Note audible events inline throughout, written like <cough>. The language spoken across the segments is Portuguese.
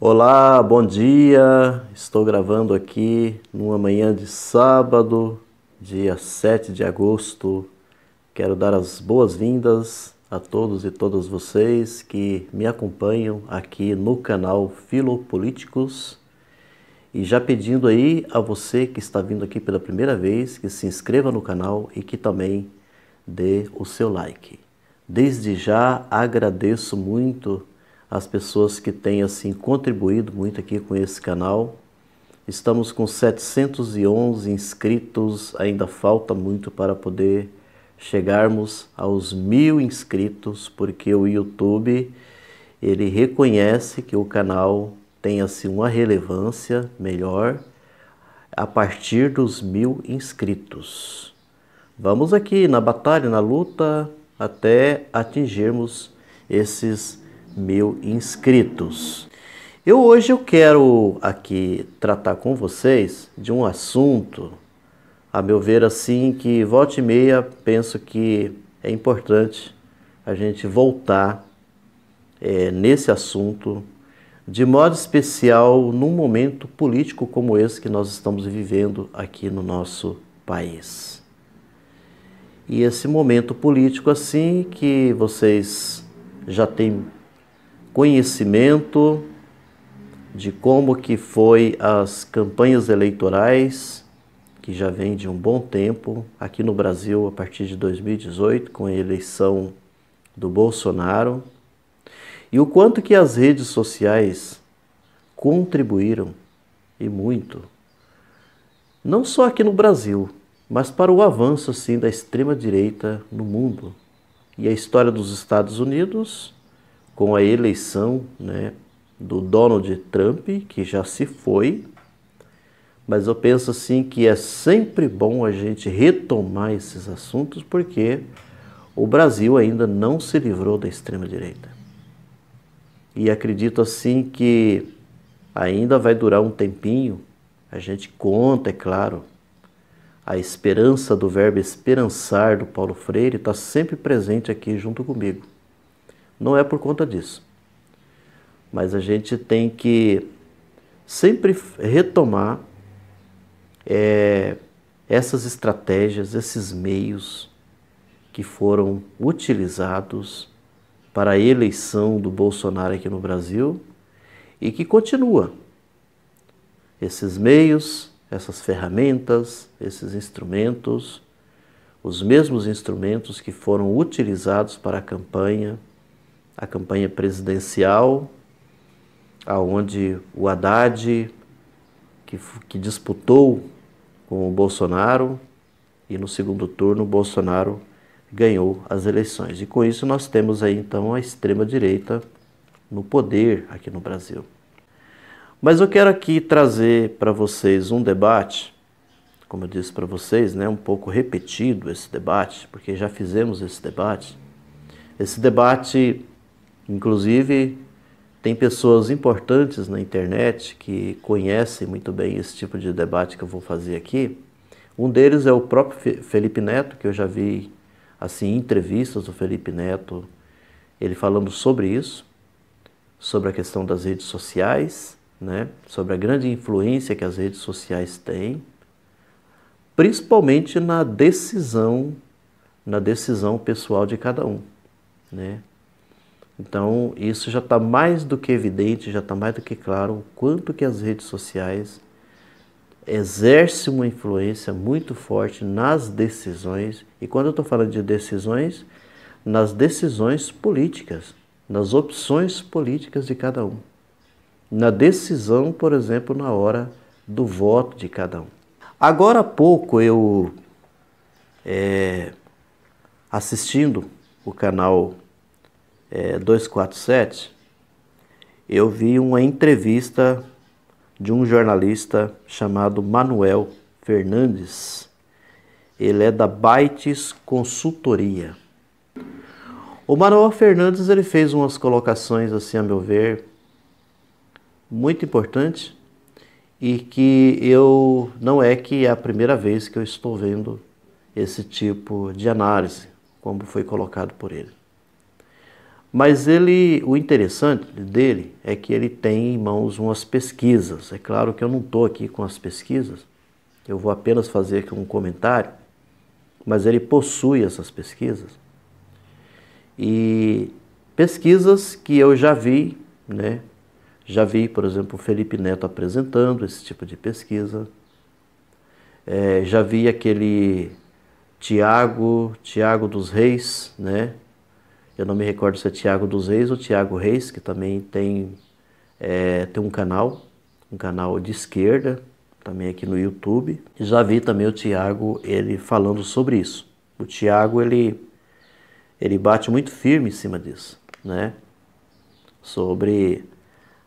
Olá, bom dia. Estou gravando aqui numa manhã de sábado, dia 7 de agosto. Quero dar as boas-vindas a todos e todas vocês que me acompanham aqui no canal Filopolíticos. E já pedindo aí a você que está vindo aqui pela primeira vez que se inscreva no canal e que também dê o seu like. Desde já agradeço muito as pessoas que têm assim contribuído muito aqui com esse canal. Estamos com 711 inscritos, ainda falta muito para poder chegarmos aos mil inscritos, porque o YouTube ele reconhece que o canal tem assim uma relevância melhor a partir dos mil inscritos. Vamos aqui na batalha, na luta, até atingirmos esses mil inscritos. Eu hoje eu quero aqui tratar com vocês de um assunto, a meu ver assim, que volte e meia penso que é importante a gente voltar é, nesse assunto, de modo especial num momento político como esse que nós estamos vivendo aqui no nosso país. E esse momento político assim que vocês já têm conhecimento de como que foi as campanhas eleitorais, que já vem de um bom tempo aqui no Brasil a partir de 2018 com a eleição do Bolsonaro, e o quanto que as redes sociais contribuíram e muito, não só aqui no Brasil, mas para o avanço assim da extrema direita no mundo. E a história dos Estados Unidos com a eleição né, do Donald Trump, que já se foi, mas eu penso assim que é sempre bom a gente retomar esses assuntos porque o Brasil ainda não se livrou da extrema direita. E acredito assim que ainda vai durar um tempinho. A gente conta, é claro. A esperança do verbo esperançar do Paulo Freire está sempre presente aqui junto comigo. Não é por conta disso. Mas a gente tem que sempre retomar é, essas estratégias, esses meios que foram utilizados para a eleição do Bolsonaro aqui no Brasil e que continua. Esses meios, essas ferramentas, esses instrumentos, os mesmos instrumentos que foram utilizados para a campanha, a campanha presidencial, aonde o Haddad, que, que disputou com o Bolsonaro, e no segundo turno o Bolsonaro ganhou as eleições. E com isso nós temos aí então a extrema-direita no poder aqui no Brasil. Mas eu quero aqui trazer para vocês um debate, como eu disse para vocês, né, um pouco repetido esse debate, porque já fizemos esse debate. Esse debate Inclusive, tem pessoas importantes na internet que conhecem muito bem esse tipo de debate que eu vou fazer aqui. Um deles é o próprio Felipe Neto, que eu já vi assim entrevistas do Felipe Neto, ele falando sobre isso, sobre a questão das redes sociais, né? sobre a grande influência que as redes sociais têm, principalmente na decisão, na decisão pessoal de cada um, né? Então, isso já está mais do que evidente, já está mais do que claro o quanto que as redes sociais exercem uma influência muito forte nas decisões. E quando eu estou falando de decisões, nas decisões políticas, nas opções políticas de cada um. Na decisão, por exemplo, na hora do voto de cada um. Agora há pouco eu, é, assistindo o canal é, 247, eu vi uma entrevista de um jornalista chamado Manuel Fernandes. Ele é da Bytes Consultoria. O Manuel Fernandes ele fez umas colocações assim, a meu ver, muito importantes e que eu não é que é a primeira vez que eu estou vendo esse tipo de análise, como foi colocado por ele. Mas ele, o interessante dele é que ele tem em mãos umas pesquisas. É claro que eu não estou aqui com as pesquisas, eu vou apenas fazer aqui um comentário, mas ele possui essas pesquisas. E pesquisas que eu já vi, né? Já vi, por exemplo, o Felipe Neto apresentando esse tipo de pesquisa. É, já vi aquele Tiago, Tiago dos Reis, né? Eu não me recordo se é Tiago dos Reis ou Tiago Reis, que também tem, é, tem um canal, um canal de esquerda, também aqui no YouTube. já vi também o Tiago ele falando sobre isso. O Tiago ele, ele bate muito firme em cima disso, né? Sobre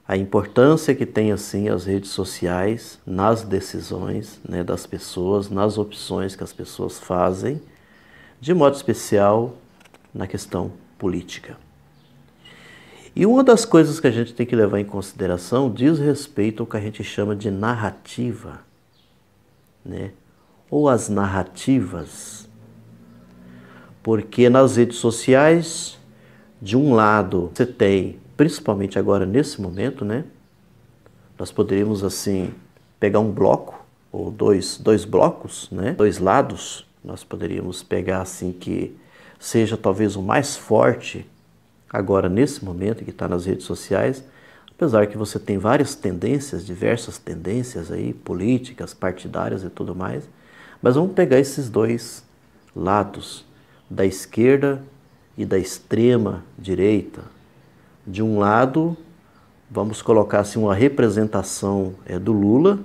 a importância que tem assim as redes sociais nas decisões né, das pessoas, nas opções que as pessoas fazem, de modo especial na questão política. E uma das coisas que a gente tem que levar em consideração diz respeito ao que a gente chama de narrativa, né? ou as narrativas. Porque nas redes sociais, de um lado, você tem, principalmente agora nesse momento, né? nós poderíamos assim pegar um bloco ou dois, dois blocos, né? dois lados, nós poderíamos pegar assim que seja talvez o mais forte agora nesse momento que está nas redes sociais, apesar que você tem várias tendências, diversas tendências aí, políticas, partidárias e tudo mais, mas vamos pegar esses dois lados, da esquerda e da extrema direita. De um lado, vamos colocar assim uma representação é do Lula,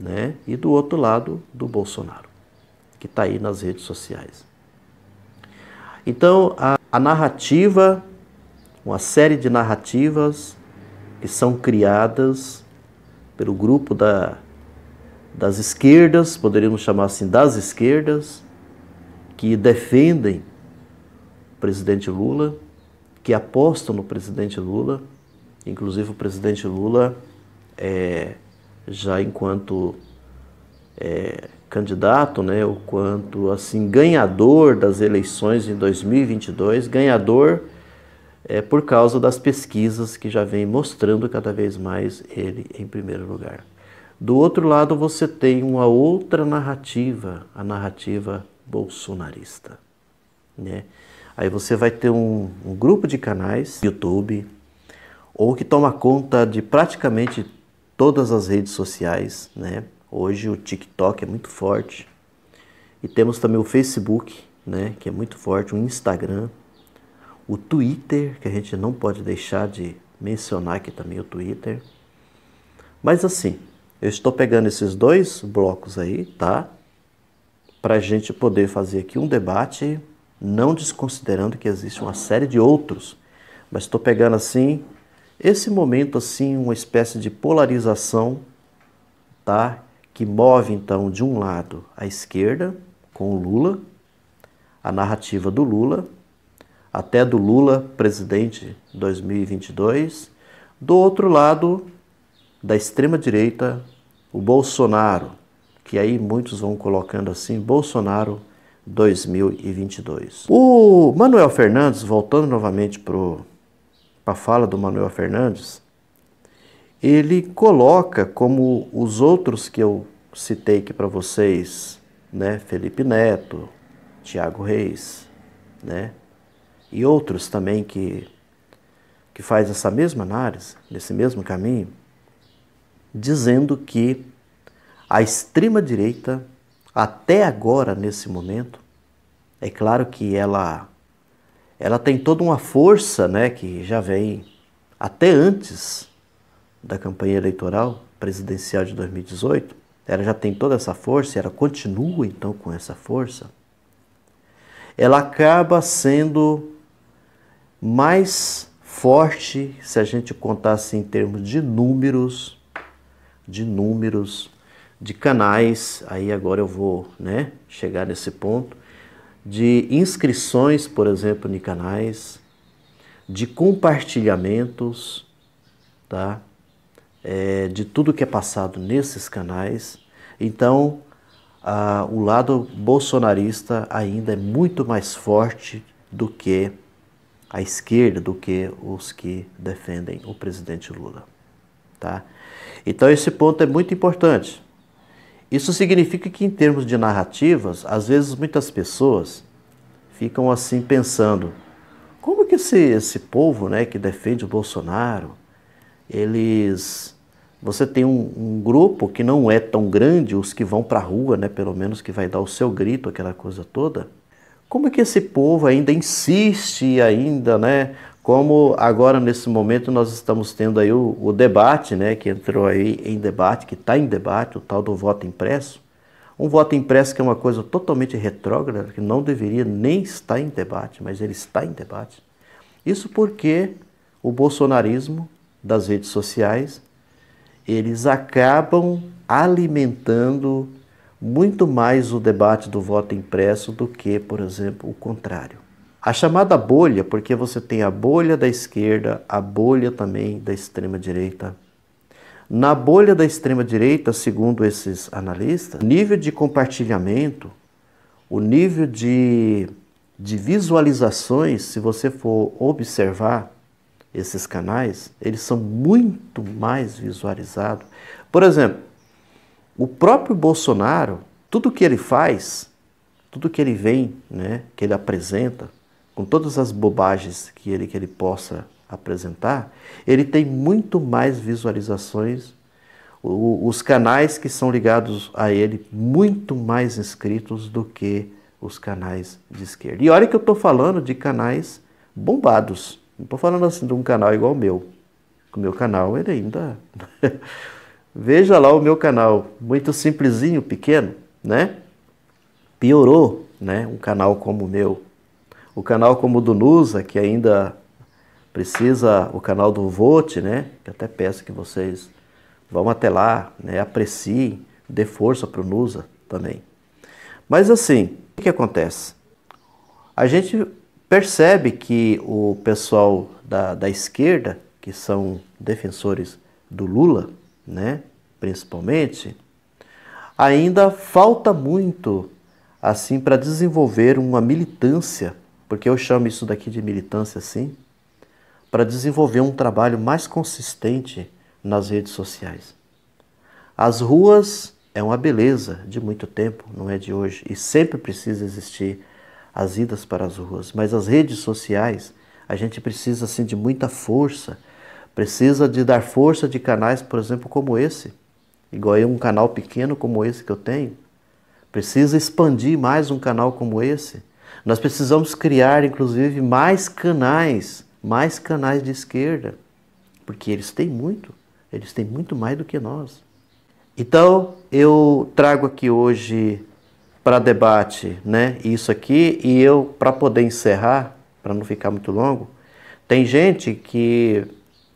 né? E do outro lado do Bolsonaro, que está aí nas redes sociais. Então, a, a narrativa, uma série de narrativas que são criadas pelo grupo da, das esquerdas, poderíamos chamar assim das esquerdas, que defendem o presidente Lula, que apostam no presidente Lula. Inclusive, o presidente Lula, é, já enquanto é, candidato, né, o quanto assim ganhador das eleições em 2022, ganhador é, por causa das pesquisas que já vem mostrando cada vez mais ele em primeiro lugar. Do outro lado, você tem uma outra narrativa, a narrativa bolsonarista. Né? Aí você vai ter um, um grupo de canais, YouTube, ou que toma conta de praticamente todas as redes sociais, né? Hoje o TikTok é muito forte. E temos também o Facebook, né, que é muito forte, o Instagram, o Twitter, que a gente não pode deixar de mencionar aqui também o Twitter. Mas assim, eu estou pegando esses dois blocos aí, tá? Para a gente poder fazer aqui um debate, não desconsiderando que existe uma série de outros, mas estou pegando assim esse momento assim uma espécie de polarização, tá? que move então de um lado a esquerda com o Lula, a narrativa do Lula, até do Lula presidente 2022, do outro lado da extrema direita o Bolsonaro, que aí muitos vão colocando assim Bolsonaro 2022. O Manuel Fernandes, voltando novamente para a fala do Manuel Fernandes, ele coloca como os outros que eu citei aqui para vocês, né, Felipe Neto, Tiago Reis, né, e outros também que que faz essa mesma análise, nesse mesmo caminho, dizendo que a extrema direita até agora nesse momento, é claro que ela ela tem toda uma força, né, que já vem até antes da campanha eleitoral presidencial de 2018, ela já tem toda essa força, ela continua então com essa força, ela acaba sendo mais forte se a gente contasse assim em termos de números, de números, de canais, aí agora eu vou né, chegar nesse ponto, de inscrições, por exemplo, em canais, de compartilhamentos, tá? é, de tudo que é passado nesses canais. Então, a, o lado bolsonarista ainda é muito mais forte do que a esquerda, do que os que defendem o presidente Lula. Tá? Então, esse ponto é muito importante. Isso significa que, em termos de narrativas, às vezes muitas pessoas ficam assim pensando: como que esse, esse povo né, que defende o Bolsonaro, eles você tem um, um, grupo que não é tão grande, os que vão para a rua, né, pelo menos que vai dar o seu grito, aquela coisa toda. Como é que esse povo ainda insiste ainda, né? Como agora nesse momento nós estamos tendo aí o, o debate, né, que entrou aí em debate, que está em debate, o tal do voto impresso. Um voto impresso que é uma coisa totalmente retrógrada, que não deveria nem estar em debate, mas ele está em debate. Isso porque o bolsonarismo das redes sociais, eles acabam alimentando muito mais o debate do voto impresso do que, por exemplo, o contrário. A chamada bolha, porque você tem a bolha da esquerda, a bolha também da extrema-direita. Na bolha da extrema-direita, segundo esses analistas, o nível de compartilhamento, o nível de, de visualizações, se você for observar, esses canais, eles são muito mais visualizados. Por exemplo, o próprio Bolsonaro, tudo que ele faz, tudo que ele vem, né, que ele apresenta, com todas as bobagens que ele, que ele possa apresentar, ele tem muito mais visualizações. O, os canais que são ligados a ele, muito mais inscritos do que os canais de esquerda. E olha que eu estou falando de canais bombados. Não estou falando assim de um canal igual o meu. O meu canal ele ainda. <laughs> Veja lá o meu canal, muito simplesinho, pequeno, né? Piorou, né? Um canal como o meu. O canal como o do Nusa, que ainda precisa, o canal do Vote, né? Que até peço que vocês vão até lá, né? apreciem, dê força para o Nusa também. Mas assim, o que acontece? A gente percebe que o pessoal da, da esquerda, que são defensores do Lula, né, principalmente, ainda falta muito assim para desenvolver uma militância, porque eu chamo isso daqui de militância assim, para desenvolver um trabalho mais consistente nas redes sociais. As ruas é uma beleza de muito tempo, não é de hoje, e sempre precisa existir as idas para as ruas. Mas as redes sociais, a gente precisa assim de muita força, precisa de dar força de canais, por exemplo, como esse, igual eu, um canal pequeno como esse que eu tenho. Precisa expandir mais um canal como esse. Nós precisamos criar, inclusive, mais canais, mais canais de esquerda, porque eles têm muito, eles têm muito mais do que nós. Então, eu trago aqui hoje para debate né, isso aqui, e eu, para poder encerrar, para não ficar muito longo, tem gente que,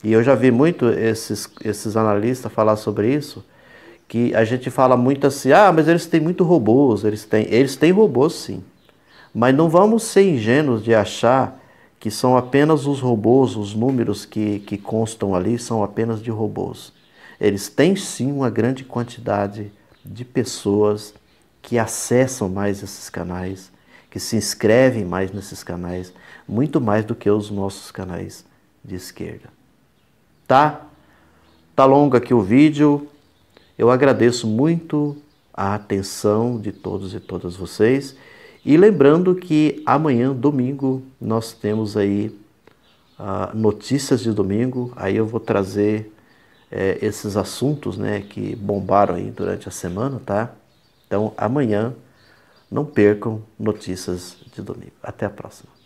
e eu já vi muito esses, esses analistas falar sobre isso, que a gente fala muito assim, ah, mas eles têm muito robôs, eles têm, eles têm robôs sim, mas não vamos ser ingênuos de achar que são apenas os robôs, os números que, que constam ali são apenas de robôs. Eles têm sim uma grande quantidade de pessoas que acessam mais esses canais, que se inscrevem mais nesses canais, muito mais do que os nossos canais de esquerda. Tá? Tá longo aqui o vídeo. Eu agradeço muito a atenção de todos e todas vocês. E lembrando que amanhã, domingo, nós temos aí uh, notícias de domingo. Aí eu vou trazer eh, esses assuntos né, que bombaram aí durante a semana, tá? Então, amanhã, não percam notícias de domingo. Até a próxima.